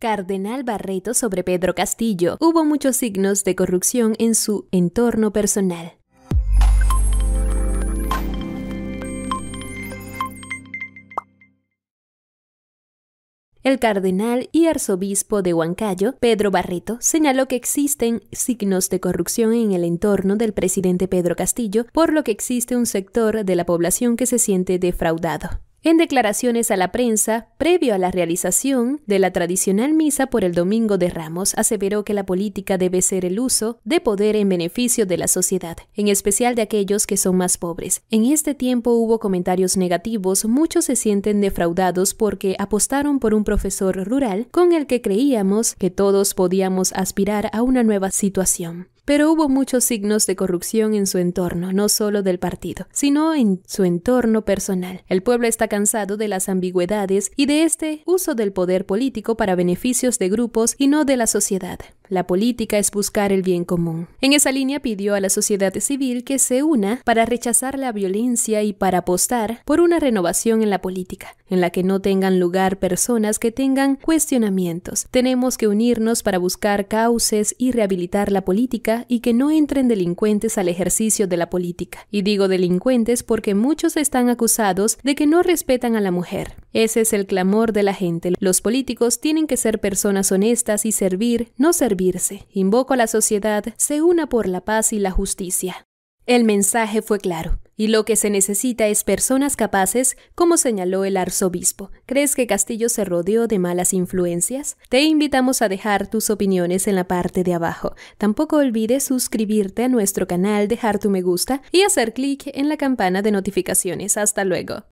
Cardenal Barreto sobre Pedro Castillo. Hubo muchos signos de corrupción en su entorno personal. El cardenal y arzobispo de Huancayo, Pedro Barreto, señaló que existen signos de corrupción en el entorno del presidente Pedro Castillo, por lo que existe un sector de la población que se siente defraudado. En declaraciones a la prensa, previo a la realización de la tradicional misa por el Domingo de Ramos, aseveró que la política debe ser el uso de poder en beneficio de la sociedad, en especial de aquellos que son más pobres. En este tiempo hubo comentarios negativos, muchos se sienten defraudados porque apostaron por un profesor rural con el que creíamos que todos podíamos aspirar a una nueva situación pero hubo muchos signos de corrupción en su entorno, no solo del partido, sino en su entorno personal. El pueblo está cansado de las ambigüedades y de este uso del poder político para beneficios de grupos y no de la sociedad. La política es buscar el bien común. En esa línea pidió a la sociedad civil que se una para rechazar la violencia y para apostar por una renovación en la política, en la que no tengan lugar personas que tengan cuestionamientos. Tenemos que unirnos para buscar cauces y rehabilitar la política y que no entren delincuentes al ejercicio de la política. Y digo delincuentes porque muchos están acusados de que no respetan a la mujer. Ese es el clamor de la gente. Los políticos tienen que ser personas honestas y servir, no servir Invoco a la sociedad, se una por la paz y la justicia. El mensaje fue claro, y lo que se necesita es personas capaces, como señaló el arzobispo. ¿Crees que Castillo se rodeó de malas influencias? Te invitamos a dejar tus opiniones en la parte de abajo. Tampoco olvides suscribirte a nuestro canal, dejar tu me gusta y hacer clic en la campana de notificaciones. Hasta luego.